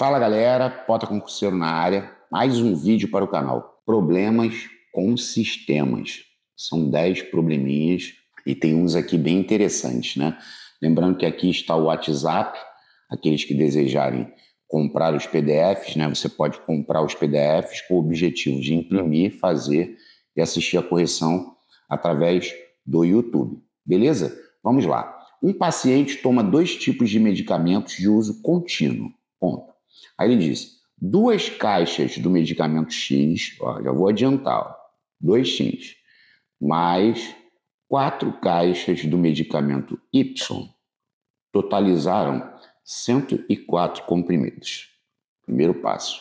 Fala galera, Pota Concurseiro na área. Mais um vídeo para o canal. Problemas com sistemas. São 10 probleminhas e tem uns aqui bem interessantes, né? Lembrando que aqui está o WhatsApp, aqueles que desejarem comprar os PDFs, né? Você pode comprar os PDFs com o objetivo de imprimir, fazer e assistir a correção através do YouTube. Beleza? Vamos lá. Um paciente toma dois tipos de medicamentos de uso contínuo. Ponto. Aí ele disse: duas caixas do medicamento X, ó, já vou adiantar, ó, 2X, mais quatro caixas do medicamento Y totalizaram 104 comprimidos. Primeiro passo.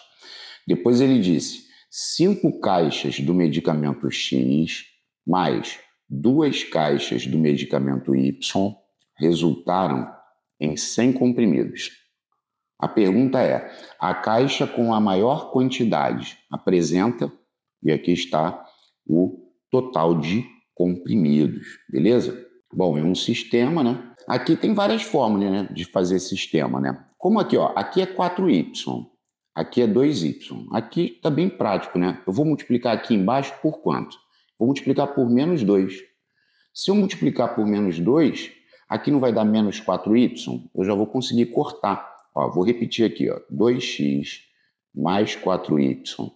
Depois ele disse: cinco caixas do medicamento X mais duas caixas do medicamento Y resultaram em 100 comprimidos. A pergunta é: a caixa com a maior quantidade apresenta, e aqui está o total de comprimidos, beleza? Bom, é um sistema, né? Aqui tem várias fórmulas né, de fazer sistema, né? Como aqui, ó, aqui é 4y, aqui é 2y. Aqui está bem prático, né? Eu vou multiplicar aqui embaixo por quanto? Vou multiplicar por menos 2. Se eu multiplicar por menos 2, aqui não vai dar menos 4y, eu já vou conseguir cortar. Ó, vou repetir aqui, ó, 2x mais 4y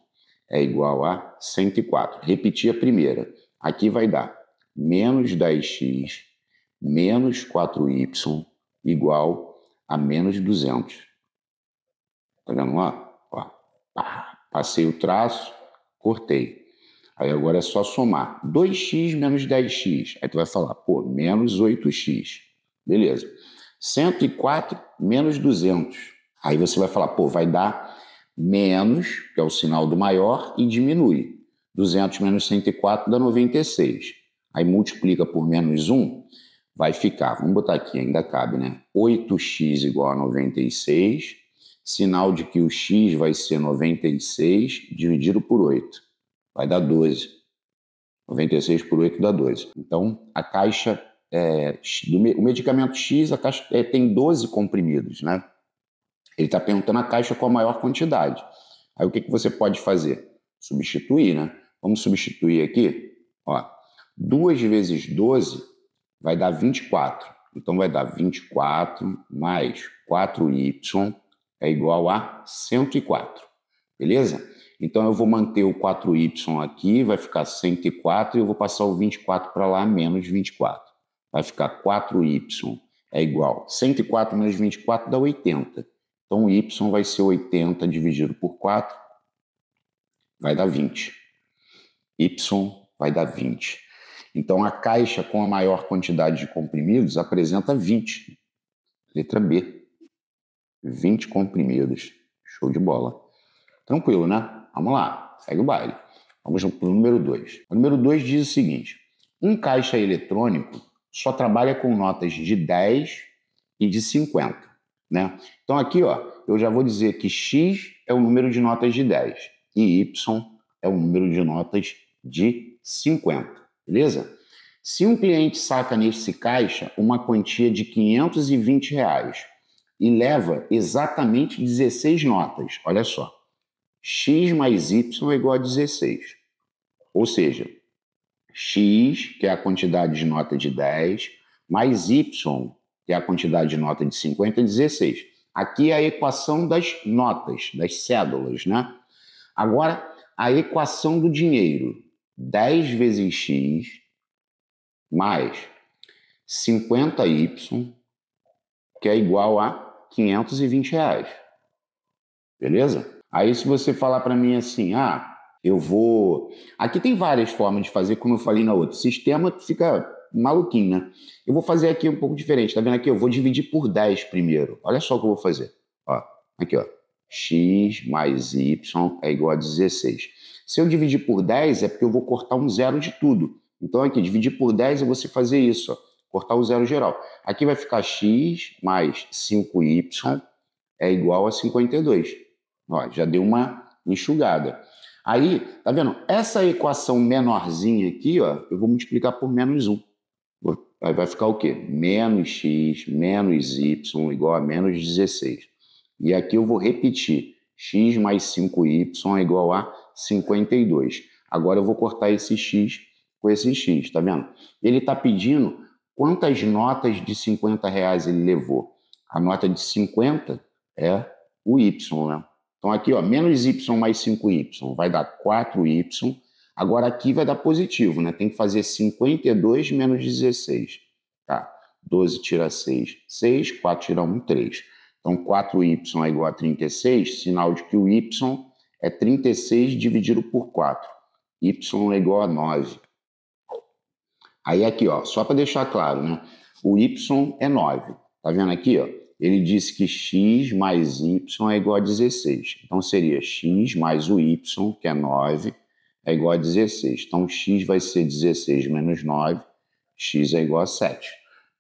é igual a 104. Repetir a primeira. Aqui vai dar menos 10x menos 4y igual a menos 200. Tá vendo lá? Ó, pá, passei o traço, cortei. Aí agora é só somar 2x menos 10x. Aí tu vai falar, pô, menos 8x. Beleza. 104 menos 200. Aí você vai falar, pô, vai dar menos, que é o sinal do maior, e diminui. 200 menos 104 dá 96. Aí multiplica por menos 1, vai ficar, vamos botar aqui, ainda cabe, né? 8x igual a 96, sinal de que o x vai ser 96 dividido por 8, vai dar 12. 96 por 8 dá 12. Então, a caixa é, o medicamento X caixa, é, tem 12 comprimidos, né? Ele está perguntando a caixa com a maior quantidade. Aí o que, que você pode fazer? Substituir, né? Vamos substituir aqui, ó. 2 vezes 12 vai dar 24. Então vai dar 24 mais 4y é igual a 104. Beleza? Então eu vou manter o 4y aqui, vai ficar 104 e eu vou passar o 24 para lá, menos 24. Vai ficar 4y é igual 104 menos 24 dá 80. Então, y vai ser 80 dividido por 4, vai dar 20. y vai dar 20. Então, a caixa com a maior quantidade de comprimidos apresenta 20. Letra B. 20 comprimidos. Show de bola. Tranquilo, né? Vamos lá, segue o baile. Vamos para o número 2. O número 2 diz o seguinte: um caixa eletrônico só trabalha com notas de 10 e de 50. Né? Então aqui ó, eu já vou dizer que x é o número de notas de 10 e y é o número de notas de 50. Beleza? Se um cliente saca nesse caixa uma quantia de 520 reais e leva exatamente 16 notas, olha só, x mais y é igual a 16. Ou seja, X, que é a quantidade de nota de 10, mais Y, que é a quantidade de nota de 50, é 16. Aqui é a equação das notas, das cédulas, né? Agora, a equação do dinheiro. 10 vezes X mais 50Y, que é igual a 520 reais. Beleza? Aí se você falar para mim assim, ah, eu vou. Aqui tem várias formas de fazer, como eu falei na outra. O sistema fica maluquinho, né? Eu vou fazer aqui um pouco diferente. Tá vendo aqui? Eu vou dividir por 10 primeiro. Olha só o que eu vou fazer. Ó, aqui, ó. X mais Y é igual a 16. Se eu dividir por 10, é porque eu vou cortar um zero de tudo. Então, aqui, dividir por 10 é você fazer isso, ó. Cortar o zero geral. Aqui vai ficar X mais 5Y é igual a 52. Ó, já deu uma enxugada. Aí, tá vendo? Essa equação menorzinha aqui, ó, eu vou multiplicar por menos 1. Aí vai ficar o quê? Menos x menos y igual a menos 16. E aqui eu vou repetir. x mais 5y é igual a 52. Agora eu vou cortar esse x com esse x, tá vendo? Ele está pedindo quantas notas de 50 reais ele levou. A nota de 50 é o y, né? Então aqui, ó, menos y mais 5y vai dar 4y. Agora aqui vai dar positivo, né? Tem que fazer 52 menos 16. Tá? 12 tira 6, 6. 4 tira 1, 3. Então 4y é igual a 36, sinal de que o y é 36 dividido por 4. y é igual a 9. Aí aqui, ó, só para deixar claro, né? O y é 9. Tá vendo aqui, ó? ele disse que x mais y é igual a 16. Então seria x mais o y, que é 9, é igual a 16. Então x vai ser 16 menos 9, x é igual a 7.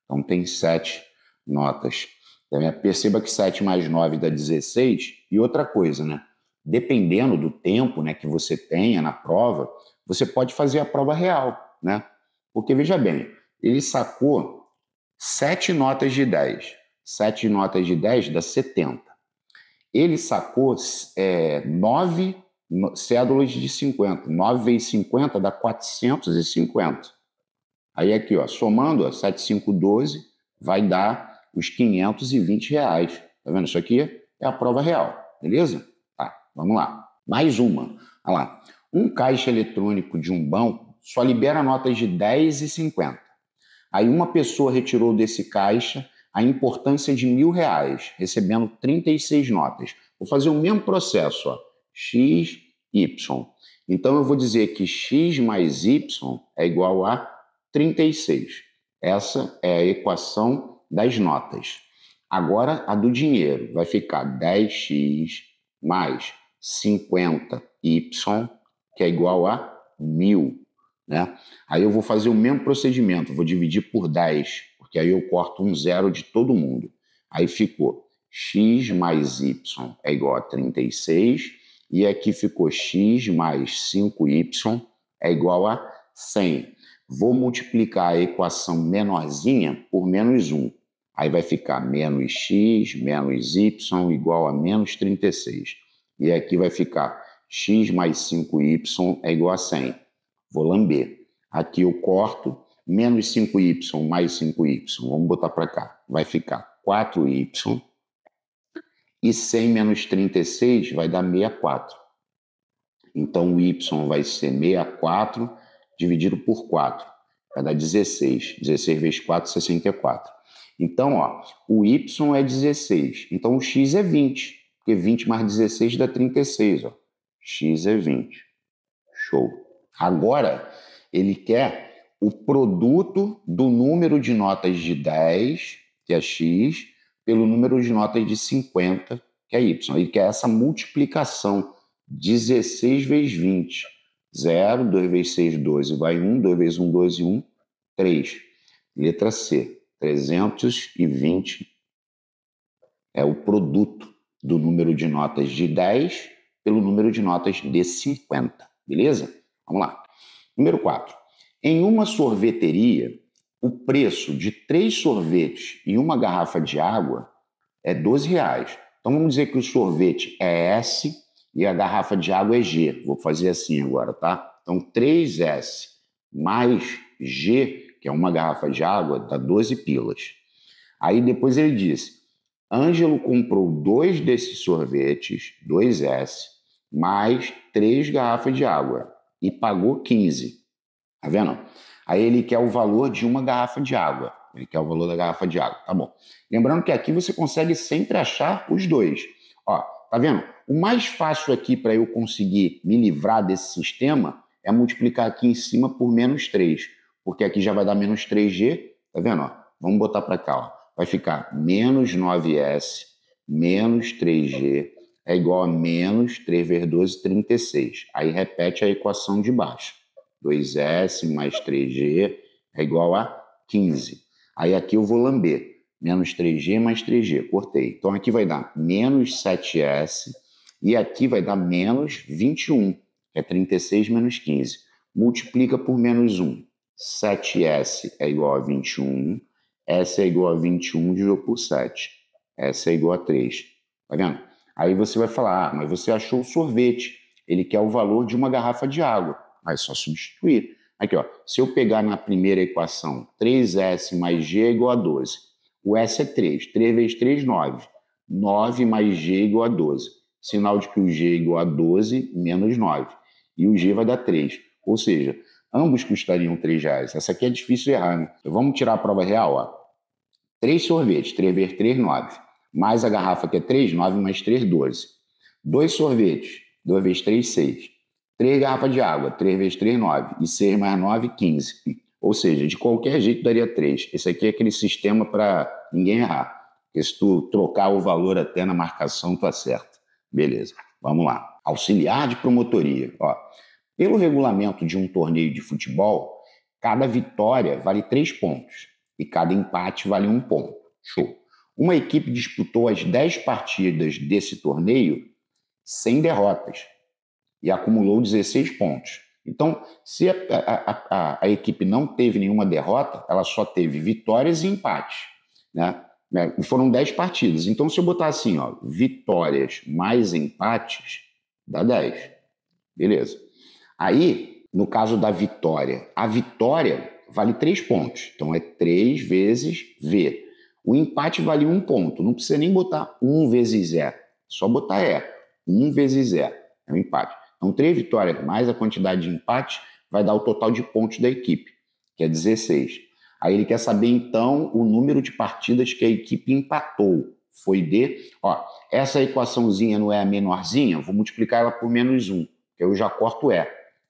Então tem 7 notas. Então, é, perceba que 7 mais 9 dá 16. E outra coisa, né? Dependendo do tempo né, que você tenha na prova, você pode fazer a prova real, né? Porque veja bem, ele sacou 7 notas de 10 sete notas de 10 dá 70. Ele sacou é, nove cédulas de 50. 9 vezes 50 dá 450. Aí aqui, ó, somando, ó, 7, 5, 12, vai dar os 520 reais. Tá vendo? Isso aqui é a prova real, beleza? Tá, vamos lá. Mais uma. Olha lá. Um caixa eletrônico de um banco só libera notas de 10 e 50. Aí uma pessoa retirou desse caixa a importância de mil reais, recebendo 36 notas. Vou fazer o mesmo processo, ó, x, y. Então, eu vou dizer que x mais y é igual a 36. Essa é a equação das notas. Agora, a do dinheiro vai ficar 10x mais 50y, que é igual a 1.000. Né? Aí eu vou fazer o mesmo procedimento, vou dividir por 10 porque aí eu corto um zero de todo mundo. Aí ficou x mais y é igual a 36, e aqui ficou x mais 5y é igual a 100. Vou multiplicar a equação menorzinha por menos 1. Aí vai ficar menos x menos y igual a menos 36. E aqui vai ficar x mais 5y é igual a 100. Vou lamber. Aqui eu corto menos 5y mais 5y, vamos botar para cá, vai ficar 4y, e 100 menos 36 vai dar 64. Então, o y vai ser 64 dividido por 4, vai dar 16. 16 vezes 4, 64. Então, ó, o y é 16, então o x é 20, porque 20 mais 16 dá 36, ó. x é 20. Show. Agora, ele quer o produto do número de notas de 10, que é x, pelo número de notas de 50, que é y. Ele quer é essa multiplicação 16 vezes 20. 0, 2 vezes 6, 12, vai 1, 2 vezes 1, 12, 1, 3. Letra C, 320 é o produto do número de notas de 10 pelo número de notas de 50, beleza? Vamos lá. Número 4. Em uma sorveteria, o preço de três sorvetes e uma garrafa de água é 12 reais. Então vamos dizer que o sorvete é S e a garrafa de água é G. Vou fazer assim agora, tá? Então 3S mais G, que é uma garrafa de água, dá 12 pilas. Aí depois ele disse: Ângelo comprou dois desses sorvetes, 2S, mais três garrafas de água e pagou 15. Tá vendo? Aí ele quer o valor de uma garrafa de água. Ele quer o valor da garrafa de água. Tá bom. Lembrando que aqui você consegue sempre achar os dois. Ó, tá vendo? O mais fácil aqui para eu conseguir me livrar desse sistema é multiplicar aqui em cima por menos 3. Porque aqui já vai dar menos 3G. Tá vendo? Ó, vamos botar para cá. Ó. Vai ficar menos 9S menos 3G é igual a menos 3 vezes 12, 36. Aí repete a equação de baixo. 2S mais 3G é igual a 15. Aí aqui eu vou lamber. Menos 3G mais 3G, cortei. Então aqui vai dar menos 7S e aqui vai dar menos 21, que é 36 menos 15. Multiplica por menos 1. 7S é igual a 21, S é igual a 21 dividido por 7. S é igual a 3. É tá vendo? Aí você vai falar, ah, mas você achou o sorvete. Ele quer o valor de uma garrafa de água. Aí é só substituir. Aqui, ó, se eu pegar na primeira equação 3S mais G é igual a 12. O S é 3. 3 vezes 3, 9. 9 mais G é igual a 12. Sinal de que o G é igual a 12 menos 9. E o G vai dar 3. Ou seja, ambos custariam 3 reais. Essa aqui é difícil de errar, né? Então, vamos tirar a prova real, ó. 3 sorvetes, 3 vezes 3, 9. Mais a garrafa que é 3, 9 mais 3, 12. 2 sorvetes, 2 vezes 3, 6. 3 garrafas de água, 3 vezes 3, 9. E 6 mais 9, 15. Ou seja, de qualquer jeito daria 3. Esse aqui é aquele sistema para ninguém errar. Porque se tu trocar o valor até na marcação, tu acerta. Beleza, vamos lá. Auxiliar de promotoria. Ó, pelo regulamento de um torneio de futebol, cada vitória vale 3 pontos e cada empate vale 1 ponto. Show. Uma equipe disputou as 10 partidas desse torneio sem derrotas e acumulou 16 pontos. Então, se a, a, a, a equipe não teve nenhuma derrota, ela só teve vitórias e empates. Né? né? Foram 10 partidas. Então, se eu botar assim, ó, vitórias mais empates, dá 10. Beleza. Aí, no caso da vitória, a vitória vale 3 pontos. Então, é 3 vezes V. O empate vale 1 ponto. Não precisa nem botar 1 vezes E. Só botar E. 1 vezes E. É o empate. Então, três vitórias mais a quantidade de empate vai dar o total de pontos da equipe, que é 16. Aí ele quer saber, então, o número de partidas que a equipe empatou. Foi de. Ó, essa equaçãozinha não é a menorzinha? Vou multiplicar ela por menos 1, que eu já corto E.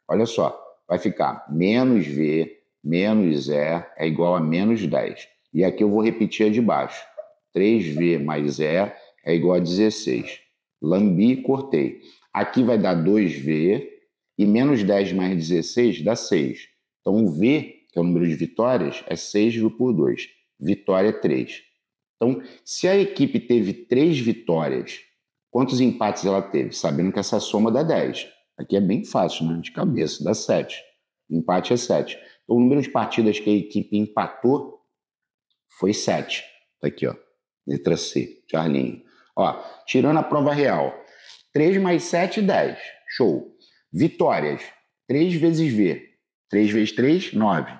Olha só, vai ficar menos V menos E é igual a menos 10. E aqui eu vou repetir a de baixo. 3V mais E é igual a 16. Lambi e cortei. Aqui vai dar 2V e menos 10 mais 16 dá 6. Então, o V, que é o número de vitórias, é 6 por 2. Vitória é 3. Então, se a equipe teve 3 vitórias, quantos empates ela teve? Sabendo que essa soma dá 10. Aqui é bem fácil, né? De cabeça, dá 7. Empate é 7. Então, o número de partidas que a equipe empatou foi 7. Tá aqui, ó. Letra C, Charlinho. Ó, tirando a prova real, 3 mais 7, 10. Show. Vitórias. 3 vezes V. 3 vezes 3, 9.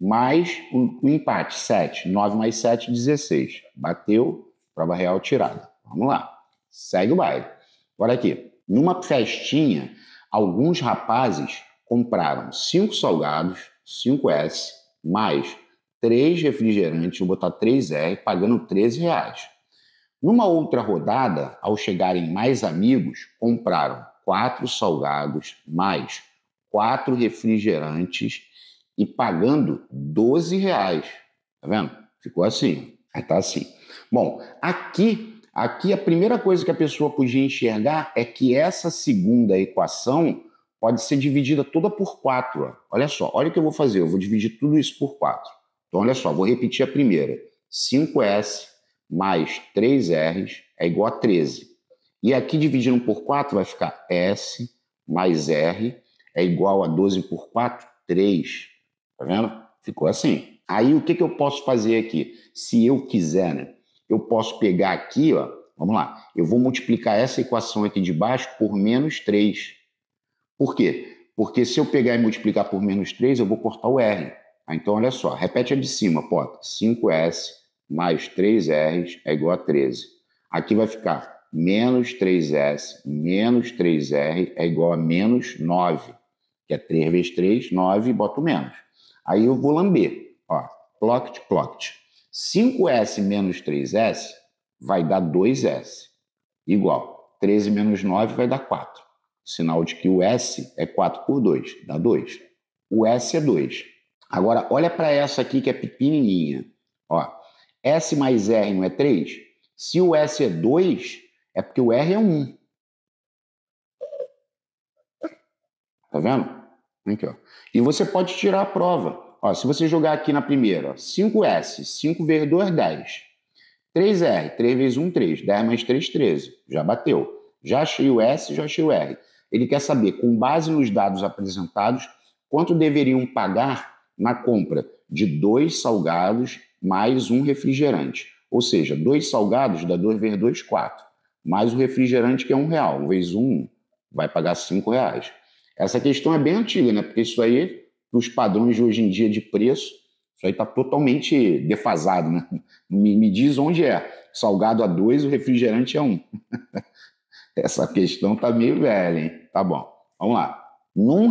Mais o, o empate, 7. 9 mais 7, 16. Bateu, prova real tirada. Vamos lá. Segue o baile. Bora aqui. Numa festinha, alguns rapazes compraram 5 salgados, 5S, mais 3 refrigerantes, vou botar 3R, pagando 13 reais. Numa outra rodada, ao chegarem mais amigos, compraram quatro salgados mais quatro refrigerantes e pagando 12 reais. Tá vendo? Ficou assim. Aí tá assim. Bom, aqui, aqui a primeira coisa que a pessoa podia enxergar é que essa segunda equação pode ser dividida toda por quatro. Olha só, olha o que eu vou fazer. Eu vou dividir tudo isso por quatro. Então, olha só, vou repetir a primeira. 5S mais 3Rs é igual a 13. E aqui dividindo por 4 vai ficar S mais R é igual a 12 por 4, 3. Tá vendo? Ficou assim. Aí o que, que eu posso fazer aqui? Se eu quiser, né? Eu posso pegar aqui, ó, vamos lá, eu vou multiplicar essa equação aqui de baixo por menos 3. Por quê? Porque se eu pegar e multiplicar por menos 3, eu vou cortar o R. Ah, então, olha só, repete a de cima, pô, 5S mais 3Rs é igual a 13. Aqui vai ficar menos 3S menos 3R é igual a menos 9, que é 3 vezes 3, 9, boto menos. Aí eu vou lamber, ó, plocket, plocket. 5S menos 3S vai dar 2S, igual. 13 menos 9 vai dar 4. Sinal de que o S é 4 por 2, dá 2. O S é 2. Agora, olha para essa aqui que é pequenininha. Ó, S mais R não é 3? Se o S é 2, é porque o R é 1. Tá vendo? Aqui, ó. E você pode tirar a prova. Ó, se você jogar aqui na primeira, ó, 5S, 5 vezes 2, 10. 3R, 3 vezes 1, 3. 10 mais 3, 13. Já bateu. Já achei o S, já achei o R. Ele quer saber, com base nos dados apresentados, quanto deveriam pagar na compra de dois salgados mais um refrigerante. Ou seja, dois salgados dá dois quatro, Mais o refrigerante que é um real, vezes um, vai pagar cinco reais. Essa questão é bem antiga, né? Porque isso aí, os padrões de hoje em dia de preço, isso aí está totalmente defasado, né? Me, me, diz onde é. Salgado a dois, o refrigerante é um. Essa questão tá meio velha, hein? Tá bom. Vamos lá. Num,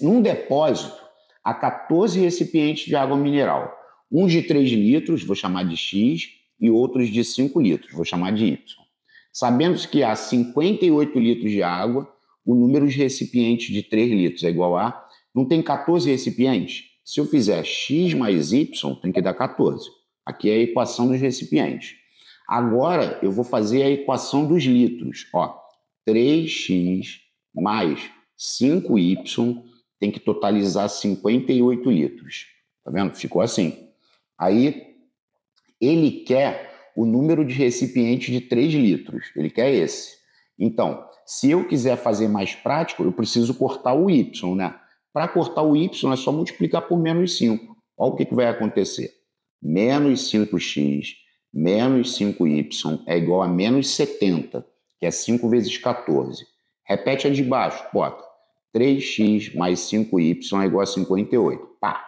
num depósito, há 14 recipientes de água mineral. Uns de 3 litros, vou chamar de X, e outros de 5 litros, vou chamar de Y. Sabemos que há 58 litros de água, o número de recipientes de 3 litros é igual a. Não tem 14 recipientes? Se eu fizer x mais y, tem que dar 14. Aqui é a equação dos recipientes. Agora eu vou fazer a equação dos litros. Ó, 3x mais 5y tem que totalizar 58 litros. Tá vendo? Ficou assim. Aí ele quer o número de recipiente de 3 litros, ele quer esse. Então, se eu quiser fazer mais prático, eu preciso cortar o Y, né? Para cortar o Y é só multiplicar por menos 5. Olha o que, que vai acontecer. Menos 5x menos 5y é igual a menos 70, que é 5 vezes 14. Repete a de baixo, bota. 3x mais 5y é igual a 58. Pá!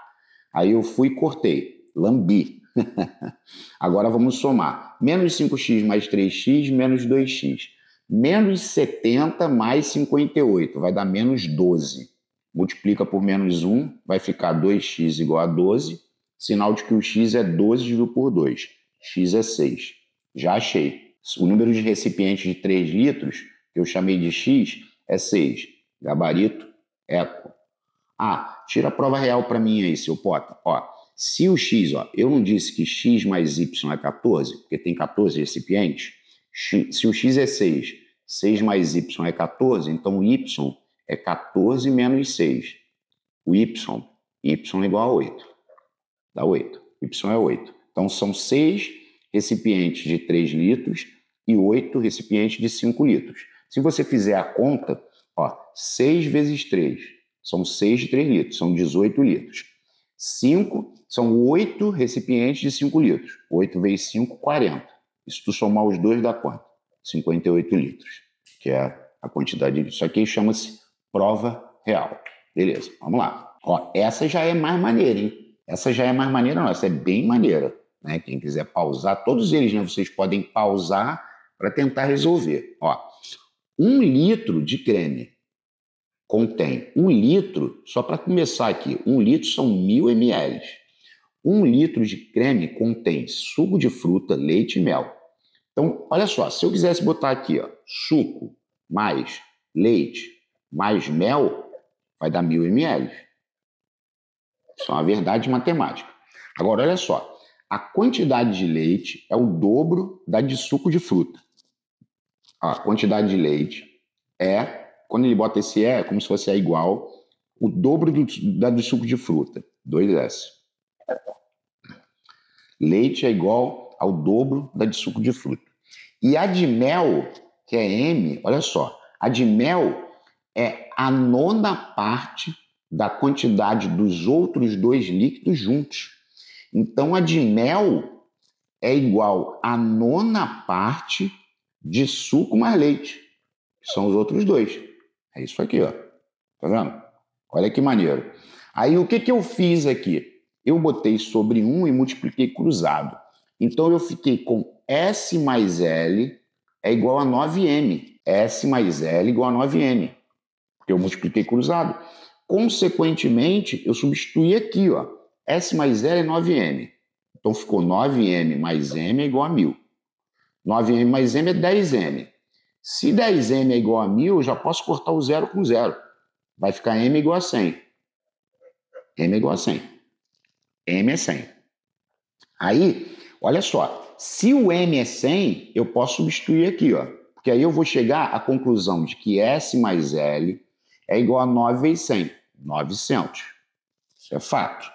Aí eu fui e cortei lambi. Agora vamos somar. Menos 5x mais 3x menos 2x. Menos 70 mais 58 vai dar menos 12. Multiplica por menos 1, vai ficar 2x igual a 12. Sinal de que o x é 12 dividido por 2. x é 6. Já achei. O número de recipientes de 3 litros, que eu chamei de x, é 6. Gabarito, eco. Ah, tira a prova real para mim aí, seu pota. Ó, se o X, ó, eu não disse que X mais Y é 14, porque tem 14 recipientes. X, se o X é 6, 6 mais Y é 14, então o Y é 14 menos 6. O Y, Y é igual a 8. Dá 8. Y é 8. Então são 6 recipientes de 3 litros e 8 recipientes de 5 litros. Se você fizer a conta, ó, 6 vezes 3 são 6 de 3 litros, são 18 litros. 5 são 8 recipientes de 5 litros. 8 vezes 5, 40. E se tu somar os dois, dá quanto? 58 litros, que é a quantidade disso aqui chama-se prova real. Beleza, vamos lá. Ó, essa já é mais maneira, hein? Essa já é mais maneira, não. Essa é bem maneira. Né? Quem quiser pausar, todos eles, né? Vocês podem pausar para tentar resolver. Ó, um litro de creme contém um litro, só para começar aqui, um litro são mil ml. Um litro de creme contém suco de fruta, leite e mel. Então, olha só, se eu quisesse botar aqui, ó, suco mais leite mais mel, vai dar mil ml. Isso é uma verdade matemática. Agora, olha só, a quantidade de leite é o dobro da de suco de fruta. A quantidade de leite é quando ele bota esse E, é como se fosse A igual, o dobro do, da do suco de fruta, 2S. Leite é igual ao dobro da de suco de fruta. E a de mel, que é M, olha só, a de mel é a nona parte da quantidade dos outros dois líquidos juntos. Então a de mel é igual à nona parte de suco mais leite, que são os outros dois. É isso aqui, ó. Tá vendo? Olha que maneiro. Aí o que, que eu fiz aqui? Eu botei sobre 1 e multipliquei cruzado. Então eu fiquei com S mais L é igual a 9M. S mais L igual a 9M. Porque eu multipliquei cruzado. Consequentemente, eu substituí aqui, ó. S mais L é 9M. Então ficou 9M mais M é igual a 1.000. 9M mais M é 10M. Se 10m é igual a 1.000, eu já posso cortar o zero com zero. Vai ficar m igual a 100. m é igual a 100. m é 100. Aí, olha só. Se o m é 100, eu posso substituir aqui, ó. Porque aí eu vou chegar à conclusão de que S mais L é igual a 9 vezes 100. 900. Isso é fato.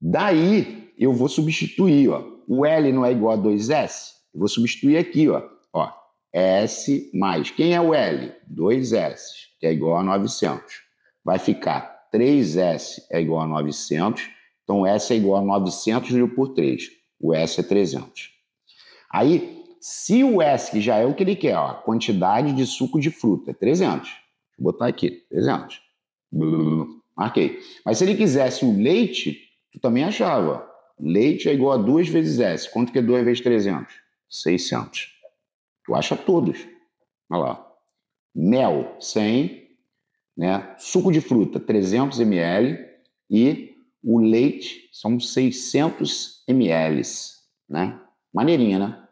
Daí, eu vou substituir, ó. O L não é igual a 2S? Eu vou substituir aqui, ó. ó S mais. Quem é o L? 2S, que é igual a 900. Vai ficar 3S é igual a 900. Então, S é igual a 900 dividido por 3. O S é 300. Aí, se o S, que já é o que ele quer, ó, a quantidade de suco de fruta, 300. É Vou botar aqui, 300. marquei. Mas se ele quisesse o leite, tu também achava. Leite é igual a 2 vezes S. Quanto que é 2 vezes 300? 600. Tu acha todos. Olha lá. Mel, 100. Né? Suco de fruta, 300 ml. E o leite, são 600 ml. Né? Maneirinha, né?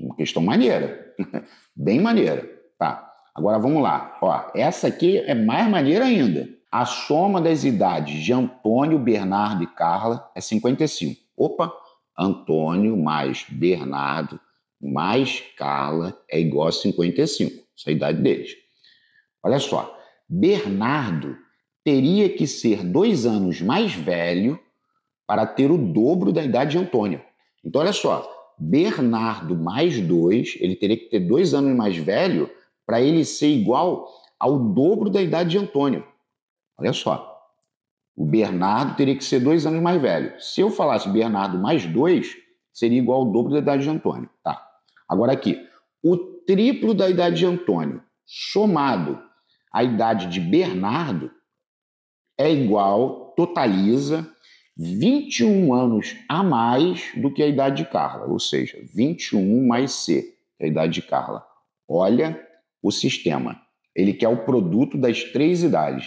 Uma questão maneira. Bem maneira. Tá. Agora vamos lá. Ó, essa aqui é mais maneira ainda. A soma das idades de Antônio, Bernardo e Carla é 55. Opa! Antônio mais Bernardo mais Carla é igual a 55. Essa é a idade deles. Olha só, Bernardo teria que ser dois anos mais velho para ter o dobro da idade de Antônio. Então, olha só, Bernardo mais dois, ele teria que ter dois anos mais velho para ele ser igual ao dobro da idade de Antônio. Olha só. O Bernardo teria que ser dois anos mais velho. Se eu falasse Bernardo mais dois, seria igual ao dobro da idade de Antônio. Tá. Agora aqui, o triplo da idade de Antônio somado à idade de Bernardo é igual, totaliza 21 anos a mais do que a idade de Carla, ou seja, 21 mais C, que é a idade de Carla. Olha o sistema. Ele quer o produto das três idades,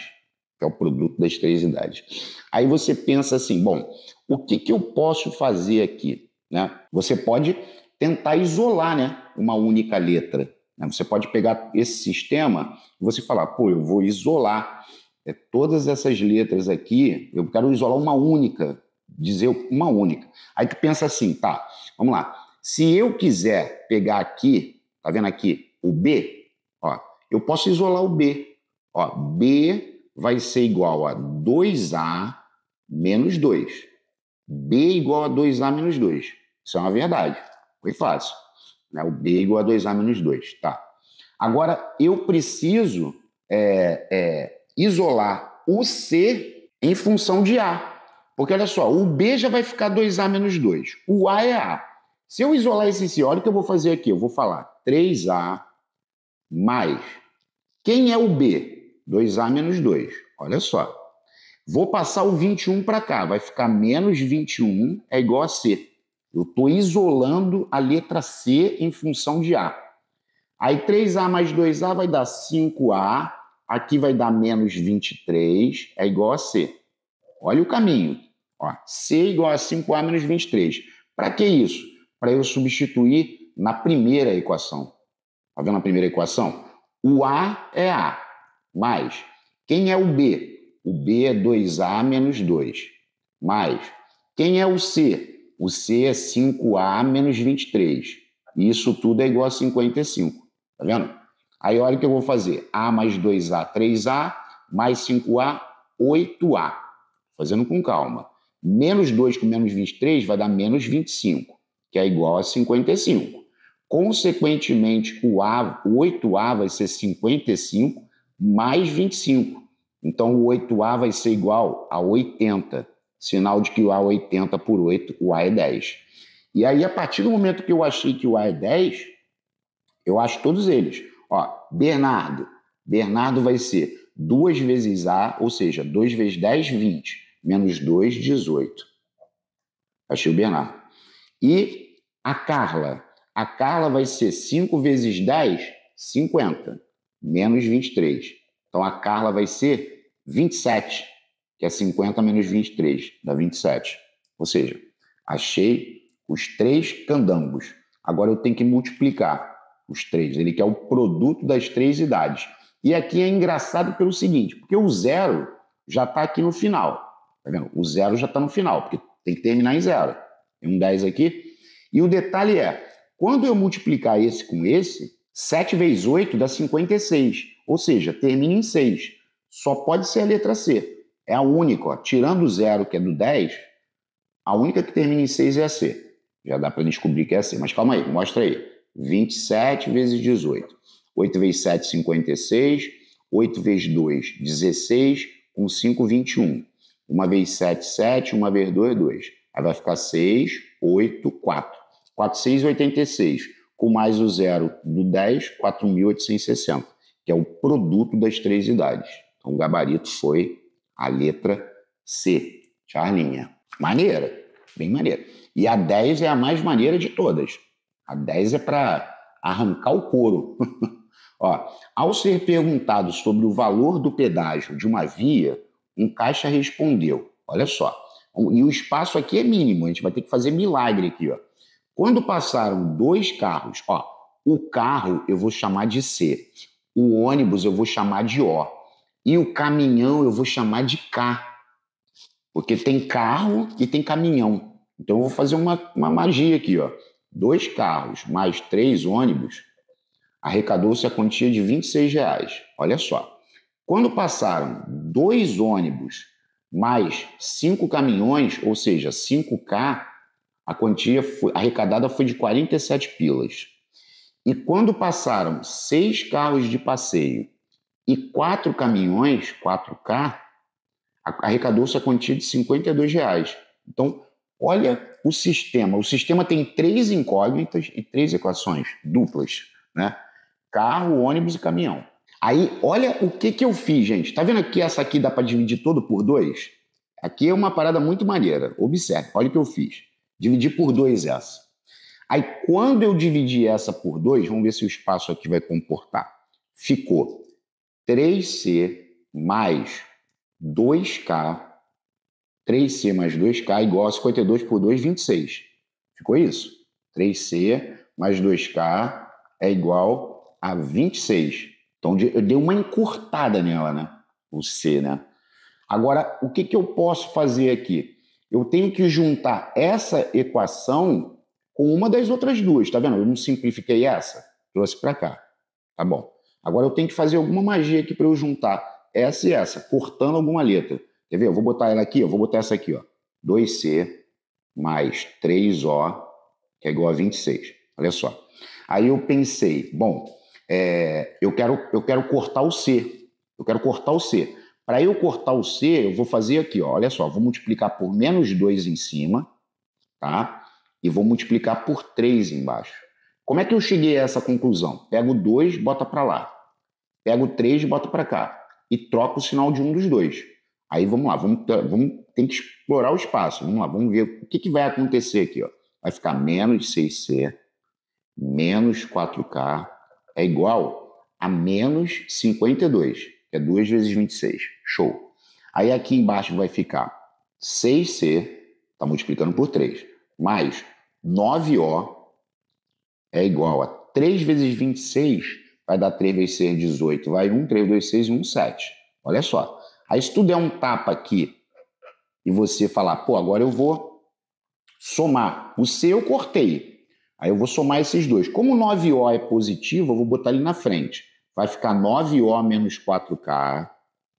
que é o produto das três idades. Aí você pensa assim, bom, o que, que eu posso fazer aqui? Né? Você pode tentar isolar né, uma única letra. Né? Você pode pegar esse sistema e você falar, pô, eu vou isolar é, todas essas letras aqui, eu quero isolar uma única, dizer uma única. Aí tu pensa assim, tá, vamos lá. Se eu quiser pegar aqui, tá vendo aqui, o B, ó, eu posso isolar o B. Ó, B vai ser igual a 2A menos 2. B igual a 2A menos 2. Isso é uma verdade. Foi fácil. Né? O B igual a 2A menos 2. Tá. Agora, eu preciso é, é, isolar o C em função de A. Porque olha só, o B já vai ficar 2A menos 2. O A é A. Se eu isolar esse C, olha o que eu vou fazer aqui. Eu vou falar 3A mais. Quem é o B? 2A menos 2. Olha só. Vou passar o 21 para cá. Vai ficar menos 21 é igual a C. Eu estou isolando a letra C em função de A. Aí 3A mais 2A vai dar 5A, aqui vai dar menos 23, é igual a C. Olha o caminho. Ó, C igual a 5A menos 23. Para que isso? Para eu substituir na primeira equação. Está vendo a primeira equação? O A é A, mais quem é o B? O B é 2A menos 2, mais quem é o C? o C é 5A menos 23. E Isso tudo é igual a 55. Tá vendo? Aí olha o que eu vou fazer. A mais 2A, 3A, mais 5A, 8A. Fazendo com calma. Menos 2 com menos 23 vai dar menos 25, que é igual a 55. Consequentemente, o, A, 8A vai ser 55 mais 25. Então, o 8A vai ser igual a 80 sinal de que o A 80 por 8, o A é 10. E aí, a partir do momento que eu achei que o A é 10, eu acho todos eles. Ó, Bernardo. Bernardo vai ser 2 vezes A, ou seja, 2 vezes 10, 20. Menos 2, 18. Achei o Bernardo. E a Carla. A Carla vai ser 5 vezes 10, 50. Menos 23. Então, a Carla vai ser 27 que é 50 menos 23, dá 27. Ou seja, achei os três candangos. Agora eu tenho que multiplicar os três. Ele quer o produto das três idades. E aqui é engraçado pelo seguinte, porque o zero já está aqui no final. Tá vendo? O zero já está no final, porque tem que terminar em zero. Tem um 10 aqui. E o detalhe é, quando eu multiplicar esse com esse, 7 vezes 8 dá 56. Ou seja, termina em 6. Só pode ser a letra C. É a única, ó, tirando o zero, que é do 10, a única que termina em 6 é a C. Já dá para descobrir que é a C. Mas calma aí, mostra aí. 27 vezes 18. 8 vezes 7, 56. 8 vezes 2, 16. Com 5, 21. 1 vezes 7, 7. 1 vezes 2, 2. Aí vai ficar 6, 8, 4. 486. Com mais o zero do 10, 4.860, que é o produto das três idades. Então o gabarito foi a letra C, Charlinha. Maneira, bem maneira. E a 10 é a mais maneira de todas. A 10 é para arrancar o couro. Ó, ao ser perguntado sobre o valor do pedágio de uma via, um caixa respondeu: Olha só, e o espaço aqui é mínimo, a gente vai ter que fazer milagre aqui. Ó. Quando passaram dois carros, ó, o carro eu vou chamar de C, o ônibus eu vou chamar de O. E o caminhão eu vou chamar de K, porque tem carro e tem caminhão. Então eu vou fazer uma, uma magia aqui, ó. Dois carros mais três ônibus, arrecadou-se a quantia de 26 reais. Olha só. Quando passaram dois ônibus mais cinco caminhões, ou seja, 5K, a quantia foi, arrecadada foi de 47 pilas. E quando passaram seis carros de passeio e quatro caminhões, 4K, arrecadou-se a quantia de 52 reais. Então, olha o sistema. O sistema tem três incógnitas e três equações duplas, né? Carro, ônibus e caminhão. Aí, olha o que, que eu fiz, gente. Tá vendo aqui essa aqui dá para dividir todo por dois? Aqui é uma parada muito maneira. Observe, olha o que eu fiz. Dividi por dois essa. Aí, quando eu dividi essa por dois, vamos ver se o espaço aqui vai comportar. Ficou 3C mais 2K, 3C mais 2K igual a 52 por 2, 26. Ficou isso. 3C mais 2K é igual a 26. Então eu dei uma encurtada nela, né? O C, né? Agora, o que, que eu posso fazer aqui? Eu tenho que juntar essa equação com uma das outras duas, tá vendo? Eu não simplifiquei essa, trouxe para cá. Tá bom. Agora eu tenho que fazer alguma magia aqui para eu juntar essa e essa, cortando alguma letra. Quer ver? Eu vou botar ela aqui, eu vou botar essa aqui, ó. 2C mais 3O, que é igual a 26. Olha só. Aí eu pensei, bom, é, eu, quero, eu quero cortar o C. Eu quero cortar o C. Para eu cortar o C, eu vou fazer aqui, ó, olha só, vou multiplicar por menos 2 em cima, tá? E vou multiplicar por 3 embaixo. Como é que eu cheguei a essa conclusão? Pego 2, bota para lá pego três e boto para cá. E troco o sinal de um dos dois. Aí vamos lá, vamos, vamos tem que explorar o espaço. Vamos lá, vamos ver o que, que vai acontecer aqui. Ó. Vai ficar menos 6C, menos 4K, é igual a menos 52, que é 2 vezes 26. Show. Aí aqui embaixo vai ficar 6C, está multiplicando por 3, mais 9O é igual a 3 vezes 26 vai dar 3 vezes 6, 18. Vai 1, 3, 2, 6, 1, 7. Olha só. Aí se tu der um tapa aqui e você falar, pô, agora eu vou somar. O C eu cortei. Aí eu vou somar esses dois. Como 9O é positivo, eu vou botar ele na frente. Vai ficar 9O menos 4K.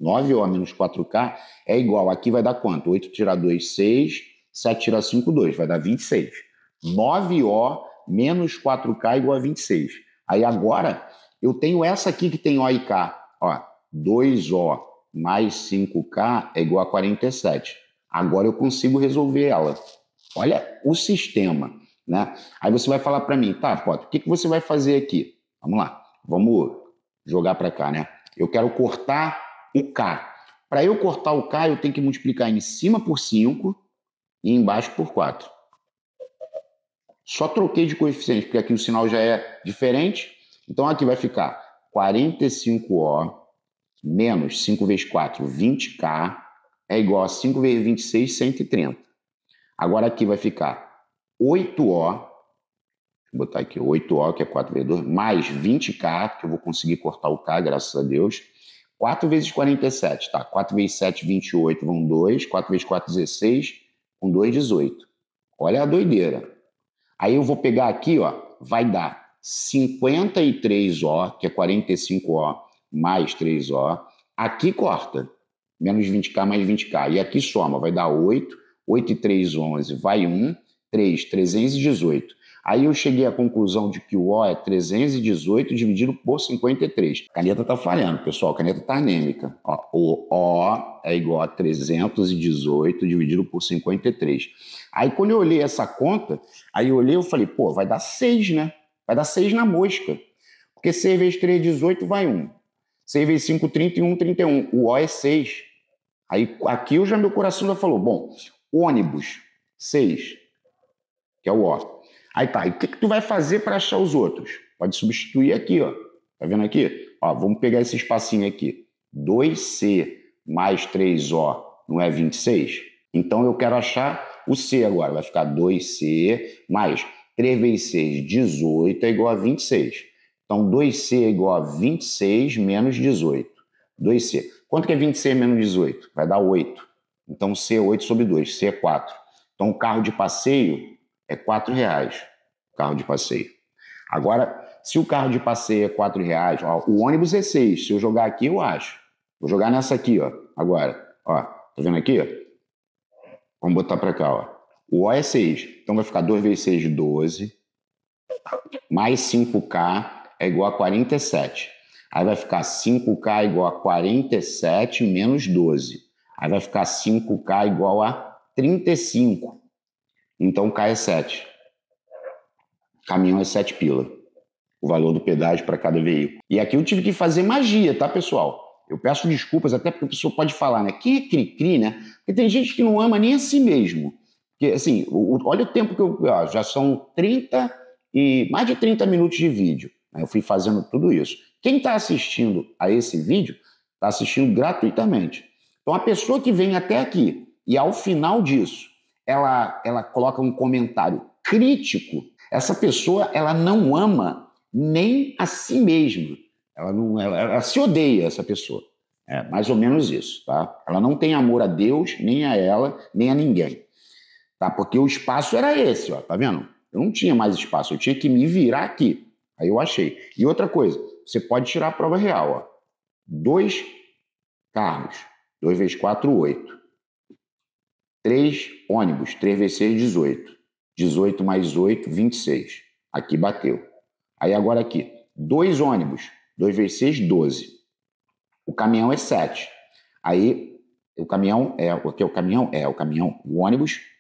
9O menos 4K é igual, aqui vai dar quanto? 8 tira 2, 6. 7 tira 5, 2. Vai dar 26. 9O menos 4K é igual a 26. Aí agora eu tenho essa aqui que tem O e K. Ó, 2O mais 5K é igual a 47. Agora eu consigo resolver ela. Olha o sistema. Né? Aí você vai falar para mim, tá, Potter, o que, que você vai fazer aqui? Vamos lá, vamos jogar para cá, né? Eu quero cortar o K. Para eu cortar o K, eu tenho que multiplicar em cima por 5 e embaixo por 4. Só troquei de coeficiente, porque aqui o sinal já é diferente então aqui vai ficar 45O menos 5 vezes 4, 20K, é igual a 5 vezes 26, 130. Agora aqui vai ficar 8O, vou botar aqui 8O, que é 4 vezes 2, mais 20K, que eu vou conseguir cortar o K, graças a Deus. 4 vezes 47, tá? 4 vezes 7, 28, vão 2. 4 vezes 4, 16, com 2, 18. Olha a doideira. Aí eu vou pegar aqui, ó, vai dar 53O, que é 45O mais 3O, aqui corta, menos 20K mais 20K. E aqui soma, vai dar 8, 8 e 3, 11, vai 1, 3, 318. Aí eu cheguei à conclusão de que o O é 318 dividido por 53. A caneta está falhando, pessoal, a caneta está anêmica. Ó, o O é igual a 318 dividido por 53. Aí quando eu olhei essa conta, aí eu olhei e falei, pô, vai dar 6, né? Vai dar 6 na mosca. Porque 6 vezes 3 18, é vai 1. 6 vezes 5, 31, 31. O O é 6. Aí aqui já meu coração já falou: bom, ônibus, 6, que é o O. Aí tá, e o que, que tu vai fazer para achar os outros? Pode substituir aqui, ó. Tá vendo aqui? Ó, vamos pegar esse espacinho aqui. 2C mais 3O não é 26? Então eu quero achar o C agora. Vai ficar 2C mais 3 vezes 6, 18, é igual a 26. Então, 2C é igual a 26 menos 18. 2C. Quanto que é 26 menos 18? Vai dar 8. Então, C é 8 sobre 2, C é 4. Então, o carro de passeio é 4 reais. Carro de passeio. Agora, se o carro de passeio é 4 reais, ó, o ônibus é 6. Se eu jogar aqui, eu acho. Vou jogar nessa aqui, ó. Agora, ó. Tá vendo aqui? Vamos botar para cá, ó. O O é 6. Então vai ficar 2 vezes 6 12. Mais 5K é igual a 47. Aí vai ficar 5K igual a 47 menos 12. Aí vai ficar 5K igual a 35. Então K é 7. Caminhão é 7 pila. O valor do pedágio para cada veículo. E aqui eu tive que fazer magia, tá, pessoal? Eu peço desculpas até porque a pessoa pode falar, né? Quem é cri-cri, né? Porque tem gente que não ama nem a si mesmo. Porque, assim, o, olha o tempo que eu. Ó, já são 30 e mais de 30 minutos de vídeo. Né? Eu fui fazendo tudo isso. Quem está assistindo a esse vídeo está assistindo gratuitamente. Então, a pessoa que vem até aqui e ao final disso ela, ela coloca um comentário crítico, essa pessoa ela não ama nem a si mesma. Ela, não, ela, ela se odeia, essa pessoa. É mais ou menos isso, tá? Ela não tem amor a Deus, nem a ela, nem a ninguém tá? Porque o espaço era esse, ó, tá vendo? Eu não tinha mais espaço, eu tinha que me virar aqui. Aí eu achei. E outra coisa, você pode tirar a prova real, ó. Dois carros, 2 vezes 4, 8. 3 ônibus, 3 vezes 6, 18. 18 mais 8, 26. Aqui bateu. Aí agora aqui, dois ônibus, 2 vezes 6, 12. O caminhão é 7. Aí o caminhão é, o que é o caminhão? É, o caminhão, o ônibus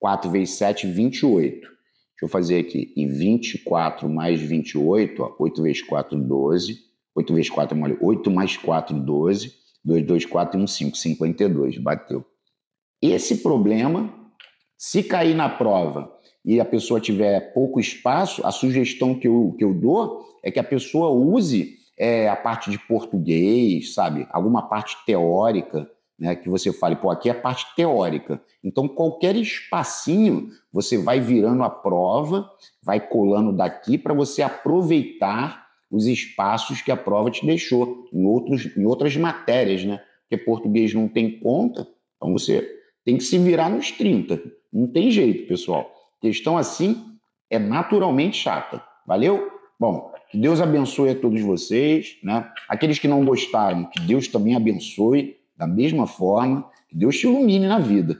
4 vezes 7, 28. Deixa eu fazer aqui. E 24 mais 28, ó, 8 vezes 4, 12. 8 vezes 4 é mole. 8 mais 4, 12. 2, 2, 4 e 1, 5. 52. Bateu. Esse problema, se cair na prova e a pessoa tiver pouco espaço, a sugestão que eu, que eu dou é que a pessoa use é, a parte de português, sabe? Alguma parte teórica né, que você fale, pô, aqui é a parte teórica. Então, qualquer espacinho, você vai virando a prova, vai colando daqui para você aproveitar os espaços que a prova te deixou em, outros, em outras matérias, né? Porque português não tem conta, então você tem que se virar nos 30. Não tem jeito, pessoal. Questão assim é naturalmente chata. Valeu? Bom, que Deus abençoe a todos vocês, né? Aqueles que não gostaram, que Deus também abençoe da mesma forma, que Deus te ilumine na vida.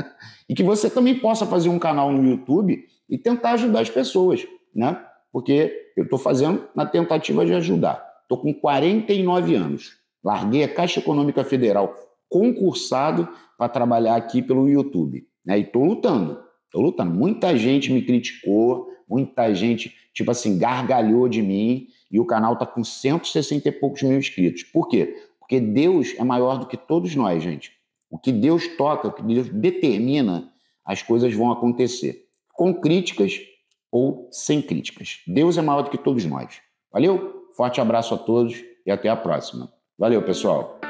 e que você também possa fazer um canal no YouTube e tentar ajudar as pessoas, né? Porque eu estou fazendo na tentativa de ajudar. Estou com 49 anos. Larguei a Caixa Econômica Federal concursado para trabalhar aqui pelo YouTube. Né? E estou lutando. Estou lutando. Muita gente me criticou, muita gente, tipo assim, gargalhou de mim. E o canal está com 160 e poucos mil inscritos. Por quê? Porque Deus é maior do que todos nós, gente. O que Deus toca, o que Deus determina, as coisas vão acontecer. Com críticas ou sem críticas. Deus é maior do que todos nós. Valeu? Forte abraço a todos e até a próxima. Valeu, pessoal.